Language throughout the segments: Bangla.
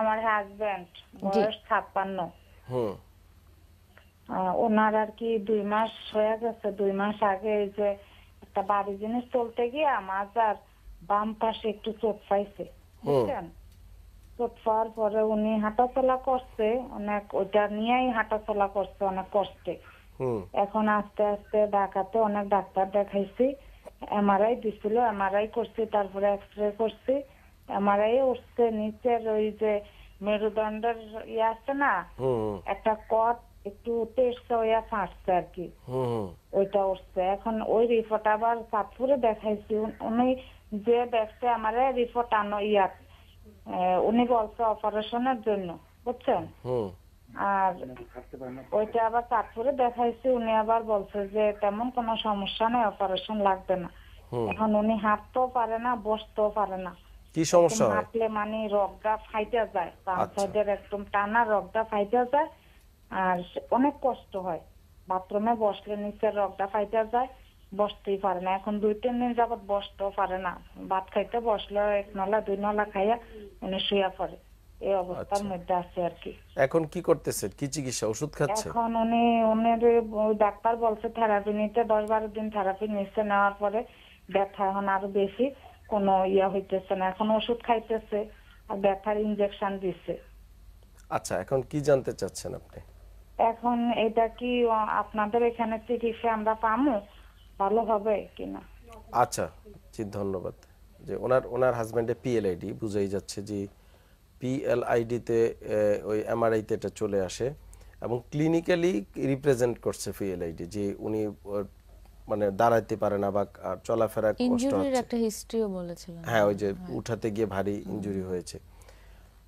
আমার হাজবেন্ড বয়স ছাপ্পান্ন হুম ওনার আর কি দুই মাস হয়ে গেছে দুই মাস আগে এই যে একটা বাড়ি জিনিস চলতে গিয়ে মাজার বাম পাশে একটু চোট পাইছে চোট পাওয়ার পরে উনি হাঁটা চলা করছে অনেক ওইটা নিয়েই হাঁটা চলা করছে অনেক কষ্টে এখন আস্তে আস্তে ঢাকাতে অনেক ডাক্তার দেখাইছি এমআরআই দিছিল এমআরআই করছি তারপরে এক্স রে করছি এমআরআই উঠছে নিচের ওই যে মেরুদণ্ডের ইয়ে আছে না একটা কট একটু টেস্ট ফাঁসছে আর কি ওইটা উঠছে এখন ওই রিপোর্ট আবার চাঁদপুরে দেখাইছি উনি যে দেখছে আমার রিপোর্ট আনো ইয়াত উনি বলছে অপারেশনের জন্য বুঝছেন আর ওইটা আবার চাঁদপুরে দেখাইছি উনি আবার বলছে যে তেমন কোনো সমস্যা নেই অপারেশন লাগবে না এখন উনি হাঁটতেও পারে না বসতেও পারে না কি সমস্যা হয় হাঁটলে মানে রগটা ফাইটা যায় সাইডের আচ্ছা। একদম টানা রগটা ফাইটা যায় আর অনেক কষ্ট হয় বাথরুমে বসলে নিচের রগটা ফাইটা যায় বসতেই পারে না এখন দুই তিন দিন যাবত বসতেও পারে না ভাত খাইতে বসলে এক নলা দুই নলা খাইয়া উনি শুয়া পড়ে এই অবস্থার আচ্ছা। মধ্যে আছে আর কি এখন কি করতেছেন কি চিকিৎসা ওষুধ খাচ্ছে এখন উনি উনার ডাক্তার বলছে থেরাপি নিতে দশ বারো দিন থেরাপি নিচ্ছে নেওয়ার পরে ব্যথা এখন আরো বেশি কোনো ইয়া হইতেছে না এখন ওষুধ খাইতেছে আর ব্যথার ইনজেকশন দিছে আচ্ছা এখন কি জানতে চাচ্ছেন আপনি এখন এটা কি আপনাদের এখানে চিকিৎসা আমরা পামু ভালো হবে কিনা আচ্ছা জি ধন্যবাদ যে ওনার ওনার হাজবেন্ডে পিএলআইডি বুঝাই যাচ্ছে যে তে ওই তে এটা চলে আসে এবং ক্লিনিক্যালি রিপ্রেজেন্ট করছে পিএলআইডি যে উনি মানে দাঁড়াইতে পারে না বা চলাফেরা কষ্ট ইনজুরির একটা হিস্ট্রিও বলেছিলেন হ্যাঁ ওই যে হ্যাঁ। উঠাতে গিয়ে ভারী ইনজুরি হয়েছে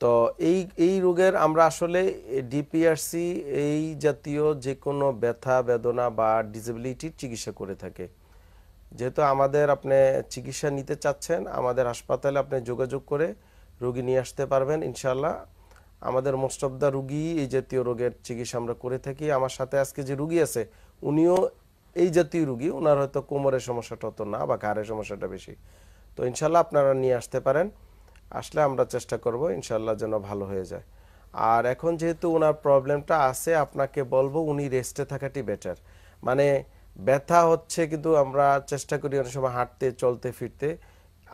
তো এই এই রোগের আমরা আসলে ডিপিআরসি এই জাতীয় যে কোনো ব্যথা বেদনা বা ডিসেবিলিটির চিকিৎসা করে থাকে যেহেতু আমাদের আপনি চিকিৎসা নিতে চাচ্ছেন আমাদের হাসপাতালে আপনি যোগাযোগ করে রোগী নিয়ে আসতে পারবেন ইনশাল্লাহ আমাদের মোস্ট অফ দ্য রুগী এই জাতীয় রোগের চিকিৎসা আমরা করে থাকি আমার সাথে আজকে যে রুগী আছে উনিও এই জাতীয় রুগী ওনার হয়তো কোমরের সমস্যাটা হতো না বা ঘাড়ের সমস্যাটা বেশি তো ইনশাল্লাহ আপনারা নিয়ে আসতে পারেন আসলে আমরা চেষ্টা করব ইনশাল্লাহ যেন ভালো হয়ে যায় আর এখন যেহেতু ওনার প্রবলেমটা আছে আপনাকে বলবো উনি রেস্টে থাকাটি বেটার মানে ব্যথা হচ্ছে কিন্তু আমরা চেষ্টা করি অনেক সময় হাঁটতে চলতে ফিরতে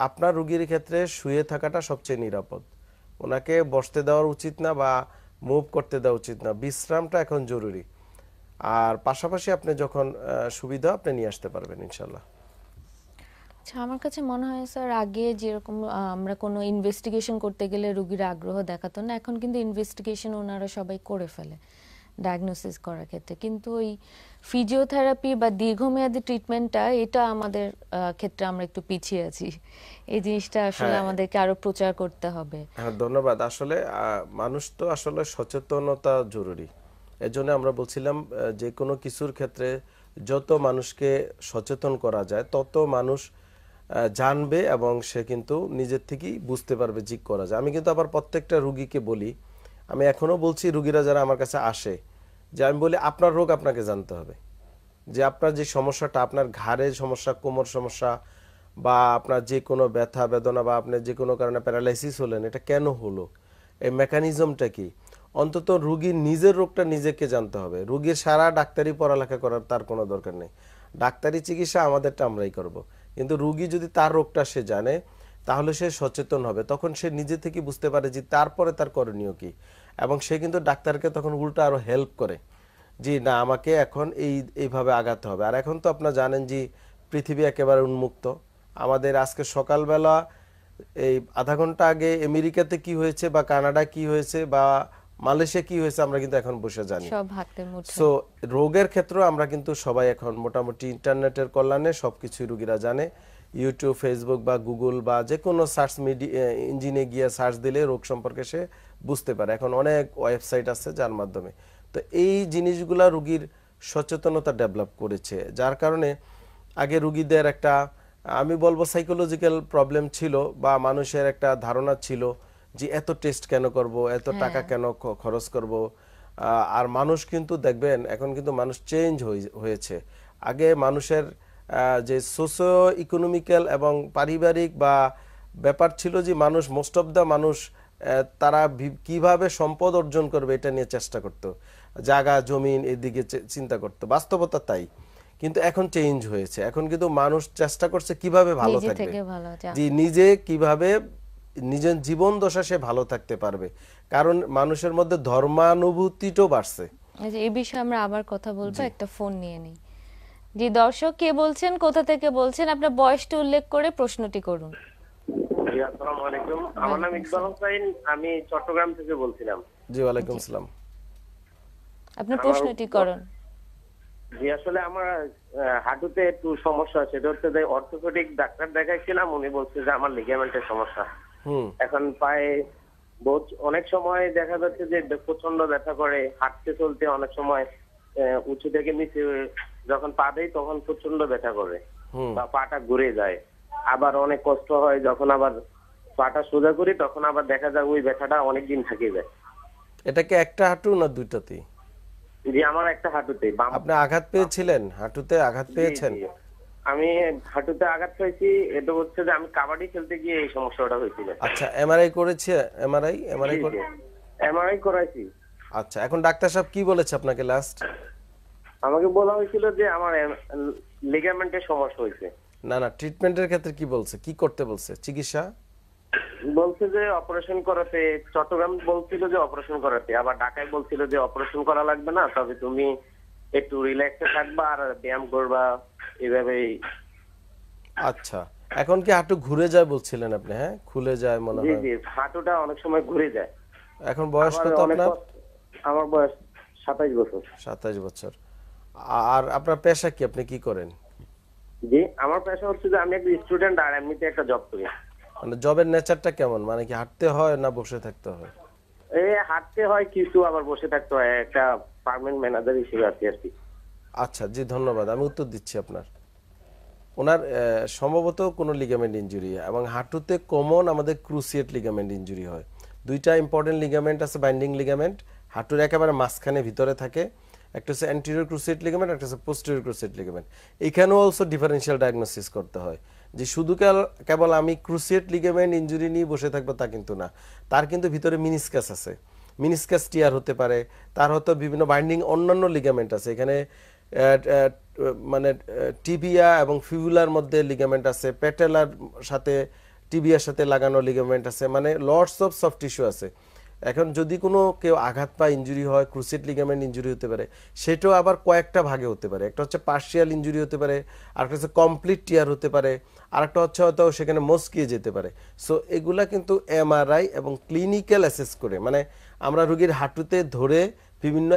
আপনার রুগীর ক্ষেত্রে শুয়ে থাকাটা সবচেয়ে নিরাপদ ওনাকে বসতে দেওয়ার উচিত না বা মুভ করতে দেওয়া উচিত না বিশ্রামটা এখন জরুরি আর পাশাপাশি আপনি যখন সুবিধা আপনি নিয়ে আসতে পারবেন ইনশাল্লাহ আচ্ছা আমার কাছে মনে হয় স্যার আগে যেরকম আমরা কোনো ইনভেস্টিগেশন করতে গেলে রুগীর আগ্রহ দেখাতো না এখন কিন্তু ইনভেস্টিগেশন ওনারা সবাই করে ফেলে ডায়াগনোসিস করার ক্ষেত্রে কিন্তু ওই ফিজিওথেরাপি বা দীর্ঘমেয়াদী ট্রিটমেন্টটা এটা আমাদের ক্ষেত্রে আমরা একটু পিছিয়ে আছি এই জিনিসটা আসলে হ্যাঁ। আমাদেরকে আরো প্রচার করতে হবে হ্যাঁ ধন্যবাদ আসলে মানুষ তো আসলে সচেতনতা জরুরি এর আমরা বলছিলাম যে কোনো কিছুর ক্ষেত্রে যত মানুষকে সচেতন করা যায় তত মানুষ জানবে এবং সে কিন্তু নিজের থেকেই বুঝতে পারবে জিগ করা যায় আমি কিন্তু আবার প্রত্যেকটা রুগীকে বলি আমি এখনও বলছি রুগীরা যারা আমার কাছে আসে যে আমি বলি আপনার রোগ আপনাকে জানতে হবে যে আপনার যে সমস্যাটা আপনার ঘাড়ে সমস্যা কোমর সমস্যা বা আপনার যে কোনো ব্যথা বেদনা বা আপনার যে কোনো কারণে প্যারালাইসিস হলেন এটা কেন হলো এই মেকানিজমটা কি অন্তত রুগীর নিজের রোগটা নিজেকে জানতে হবে রুগীর সারা ডাক্তারি পড়ালেখা করার তার কোনো দরকার নেই ডাক্তারি চিকিৎসা আমাদেরটা আমরাই করব। কিন্তু রুগী যদি তার রোগটা সে জানে তাহলে সে সচেতন হবে তখন সে নিজে থেকে বুঝতে পারে যে তারপরে তার করণীয় কি এবং সে কিন্তু ডাক্তারকে তখন উল্টো আরও হেল্প করে জি না আমাকে এখন এই এইভাবে আগাতে হবে আর এখন তো আপনারা জানেন যে পৃথিবী একেবারে উন্মুক্ত আমাদের আজকে সকালবেলা এই আধা ঘন্টা আগে আমেরিকাতে কি হয়েছে বা কানাডা কি হয়েছে বা মালয়েশিয়া কি হয়েছে আমরা কিন্তু এখন বসে জানি সো রোগের ক্ষেত্রে আমরা কিন্তু সবাই এখন মোটামুটি ইন্টারনেটের কল্যাণে সবকিছু রুগীরা জানে ইউটিউব ফেসবুক বা গুগল বা যে কোনো সার্চ মিডিয়া ইঞ্জিনে গিয়ে সার্চ দিলে রোগ সম্পর্কে সে বুঝতে পারে এখন অনেক ওয়েবসাইট আছে যার মাধ্যমে তো এই জিনিসগুলা রুগীর সচেতনতা ডেভেলপ করেছে যার কারণে আগে রুগীদের একটা আমি বলবো সাইকোলজিক্যাল প্রবলেম ছিল বা মানুষের একটা ধারণা ছিল যে এত টেস্ট কেন করব এত হ্যাঁ। টাকা কেন খরচ করব আর মানুষ কিন্তু দেখবেন এখন কিন্তু মানুষ চেঞ্জ হয়েছে আগে মানুষের যে সোশিও ইকোনমিক্যাল এবং পারিবারিক বা ব্যাপার ছিল যে মানুষ মোস্ট অফ দ্য মানুষ তারা কিভাবে সম্পদ অর্জন করবে এটা নিয়ে চেষ্টা করত জায়গা জমিন এদিকে চিন্তা করত বাস্তবতা তাই কিন্তু এখন চেঞ্জ হয়েছে এখন কিন্তু মানুষ চেষ্টা করছে কিভাবে ভালো থাকবে যে নিজে কিভাবে নিজের জীবন দশা সে ভালো থাকতে পারবে কারণ মানুষের মধ্যে ধর্মানুভূতিটাও বাড়ছে আচ্ছা, এই বিষয়ে আমরা আবার কথা বলবো একটা ফোন নিয়ে নিই জি দর্শক কে বলছেন কোথা থেকে বলছেন আপনার বয়সটা উল্লেখ করে প্রশ্নটি করুন আসসালামু আলাইকুম আমার নাম ইকবাল হোসেন আমি চট্টগ্রাম থেকে বলছিলাম জি ওয়ালাইকুম সালাম আপনার প্রশ্নটি করুন জি আসলে আমার হাঁটুতে একটু সমস্যা সেটা হচ্ছে যে অর্থোপেডিক ডাক্তার দেখাইছিলাম উনি বলছে যে আমার লিগামেন্টের সমস্যা এখন পায়ে অনেক সময় দেখা যাচ্ছে যে প্রচন্ড ব্যথা করে হাঁটতে চলতে অনেক সময় উঁচু থেকে নিচে যখন পা দেয় তখন প্রচন্ড ব্যথা করে বা পাটা ঘুরে যায় আবার অনেক কষ্ট হয় যখন আবার পাটা সোজা করি তখন আবার দেখা যায় ওই ব্যথাটা অনেকদিন থেকে যায় এটাকে একটা হাঁটু না দুইটাতে জি আমার একটা হাঁটুতে আপনি আঘাত পেয়েছিলেন হাঁটুতে আঘাত পেয়েছেন আমি হাঁটুতে আঘাত পেয়েছি এটা হচ্ছে যে আমি কাবাডি খেলতে গিয়ে এই সমস্যাটা হয়েছিল আচ্ছা এমআরআই করেছে এমআরআই এমআরআই করে এমআরআই করাইছি আচ্ছা এখন ডাক্তার সাহেব কি বলেছে আপনাকে লাস্ট আমাকে বলা হয়েছিল যে আমার লিগামেন্টের সমস্যা হয়েছে না না ট্রিটমেন্টের ক্ষেত্রে কি বলছে কি করতে বলছে চিকিৎসা বলছে যে অপারেশন করাতে চট্টগ্রাম বলছিল যে অপারেশন করাতে আবার ঢাকায় বলছিল যে অপারেশন করা লাগবে না তবে তুমি একটু রিল্যাক্সে থাকবা আর ব্যায়াম করবা এভাবেই আচ্ছা এখন কি হাঁটু ঘুরে যায় বলছিলেন আপনি হ্যাঁ খুলে যায় মনে হয় জি জি হাঁটুটা অনেক সময় ঘুরে যায় এখন বয়স কত আপনার আমার বয়স 27 বছর 27 বছর আর আপনার পেশা কি আপনি কি করেন জি আমার পেশা হচ্ছে যে আমি একটা স্টুডেন্ট আর এমনিতে একটা জব করি মানে জবের নেচারটা কেমন মানে কি হাঁটতে হয় না বসে থাকতে হয় এ হাঁটতে হয় কিছু আবার বসে থাকতে হয় একটা পার্মানেন্ট ম্যানেজার হিসেবে আছি আর কি আচ্ছা জি ধন্যবাদ আমি উত্তর দিচ্ছি আপনার ওনার সম্ভবত কোনো লিগামেন্ট ইঞ্জুরি এবং হাঁটুতে কমন আমাদের ক্রুসিয়েট লিগামেন্ট ইঞ্জুরি হয় দুইটা ইম্পর্টেন্ট লিগামেন্ট আছে বাইন্ডিং লিগামেন্ট হাঁটুর একেবারে মাঝখানে ভিতরে থাকে একটা হচ্ছে অ্যান্টিরিয়র ক্রুসিয়েট লিগামেন্ট একটা হচ্ছে পোস্টেরিয়র ক্রুসিয়েট লিগামেন্ট এখানেও অলসো ডিফারেন্সিয়াল ডায়াগনোসিস করতে হয় যে শুধু কেবল আমি ক্রুসিয়েট লিগামেন্ট ইঞ্জুরি নিয়ে বসে থাকবো তা কিন্তু না তার কিন্তু ভিতরে মিনিসকাস আছে মিনিসকাস টিয়ার হতে পারে তার হয়তো বিভিন্ন বাইন্ডিং অন্যান্য লিগামেন্ট আছে এখানে মানে টিবিয়া এবং ফিউলার মধ্যে লিগামেন্ট আছে পেটেলার সাথে টিবিয়ার সাথে লাগানো লিগামেন্ট আছে মানে লর্ডস অফ সফট টিস্যু আছে এখন যদি কোনো কেউ আঘাত পা ইঞ্জুরি হয় ক্রুসেট লিগামেন্ট ইঞ্জুরি হতে পারে সেটাও আবার কয়েকটা ভাগে হতে পারে একটা হচ্ছে পার্শিয়াল ইঞ্জুরি হতে পারে আরেকটা হচ্ছে কমপ্লিট টিয়ার হতে পারে আরেকটা হচ্ছে হয়তো সেখানে মস্কিয়ে যেতে পারে সো এগুলা কিন্তু এমআরআই এবং ক্লিনিক্যাল অ্যাসেস করে মানে আমরা রুগীর হাঁটুতে ধরে বিভিন্ন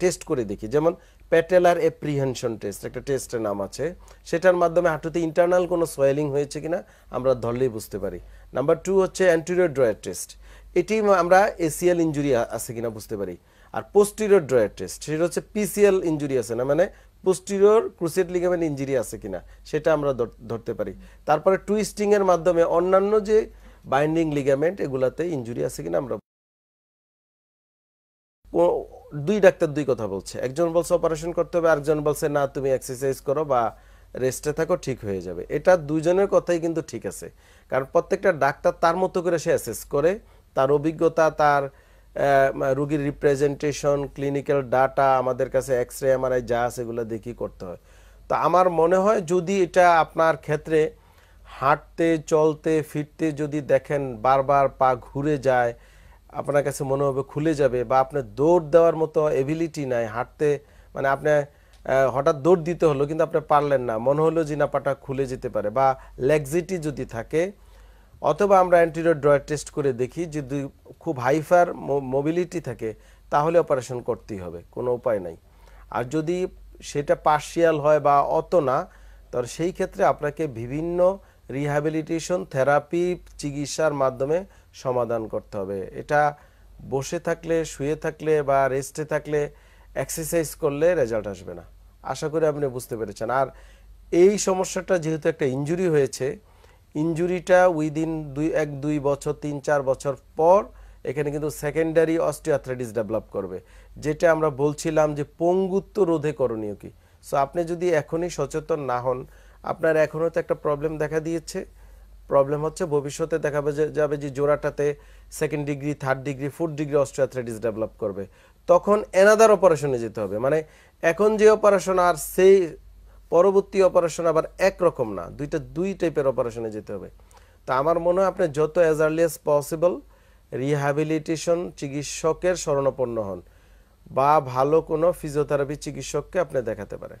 টেস্ট করে দেখি যেমন প্যাটেলার এপ্রিহেনশন টেস্ট একটা টেস্টের নাম আছে সেটার মাধ্যমে হাঁটুতে ইন্টারনাল কোনো সোয়েলিং হয়েছে কিনা আমরা ধরলেই বুঝতে পারি নাম্বার টু হচ্ছে অ্যান্টিরিয়র ড্রয়ার টেস্ট এটি আমরা এসিএল ইঞ্জুরি আছে কিনা বুঝতে পারি আর পোস্টিরিয়র ড্রয়ার টেস্ট সেটা হচ্ছে পিসিএল ইঞ্জুরি আছে না মানে পোস্টিরিয়র ক্রুসেট লিগামেন্ট ইঞ্জুরি আছে কিনা সেটা আমরা ধরতে পারি তারপরে টুইস্টিংয়ের মাধ্যমে অন্যান্য যে বাইন্ডিং লিগামেন্ট এগুলাতে ইঞ্জুরি আছে কিনা আমরা দুই ডাক্তার দুই কথা বলছে একজন বলছে অপারেশন করতে হবে আরেকজন বলছে না তুমি এক্সারসাইজ করো বা রেস্টে থাকো ঠিক হয়ে যাবে এটা দুইজনের কথাই কিন্তু ঠিক আছে কারণ প্রত্যেকটা ডাক্তার তার মতো করে সে অ্যাসেস করে তার অভিজ্ঞতা তার রুগীর রিপ্রেজেন্টেশন ক্লিনিক্যাল ডাটা আমাদের কাছে এক্স রে এমআরআই যা আছে এগুলো দেখি করতে হয় তো আমার মনে হয় যদি এটা আপনার ক্ষেত্রে হাঁটতে চলতে ফিরতে যদি দেখেন বারবার পা ঘুরে যায় আপনার কাছে মনে হবে খুলে যাবে বা আপনার দৌড় দেওয়ার মতো এবিলিটি নাই হাঁটতে মানে আপনার হঠাৎ দৌড় দিতে হলো কিন্তু আপনি পারলেন না মনে হলো যে না পাটা খুলে যেতে পারে বা লেগজিটি যদি থাকে অথবা আমরা অ্যান্টিরিয়র ড্রয়ার টেস্ট করে দেখি যদি খুব হাইফার মোবিলিটি থাকে তাহলে অপারেশন করতেই হবে কোনো উপায় নাই আর যদি সেটা পার্শিয়াল হয় বা অত না তার সেই ক্ষেত্রে আপনাকে বিভিন্ন রিহ্যাবিলিটেশন থেরাপি চিকিৎসার মাধ্যমে সমাধান করতে হবে এটা বসে থাকলে শুয়ে থাকলে বা রেস্টে থাকলে এক্সারসাইজ করলে রেজাল্ট আসবে না আশা করি আপনি বুঝতে পেরেছেন আর এই সমস্যাটা যেহেতু একটা ইঞ্জুরি হয়েছে ইঞ্জুরিটা উইদিন দুই এক দুই বছর তিন চার বছর পর এখানে কিন্তু সেকেন্ডারি অস্টিওথ্রাইটিস ডেভেলপ করবে যেটা আমরা বলছিলাম যে পঙ্গুত্ব রোধে করণীয় কি সো আপনি যদি এখনই সচেতন না হন আপনার এখনও তো একটা প্রবলেম দেখা দিয়েছে প্রবলেম হচ্ছে ভবিষ্যতে দেখা যাবে যে জোড়াটাতে second degree third degree fourth degree osteoarthritis develop করবে তখন এনাদার অপারেশনে যেতে হবে মানে এখন যে অপারেশন আর সেই পরবর্তী অপারেশন আবার একরকম না দুইটা দুই টাইপের অপারেশনে যেতে হবে তা আমার মনে হয় আপনি যত as early as possible rehabilitation চিকিৎসকের স্মরণাপন্ন হন বা ভালো কোনো ফিজিওথেরাপি চিকিৎসককে আপনি দেখাতে পারেন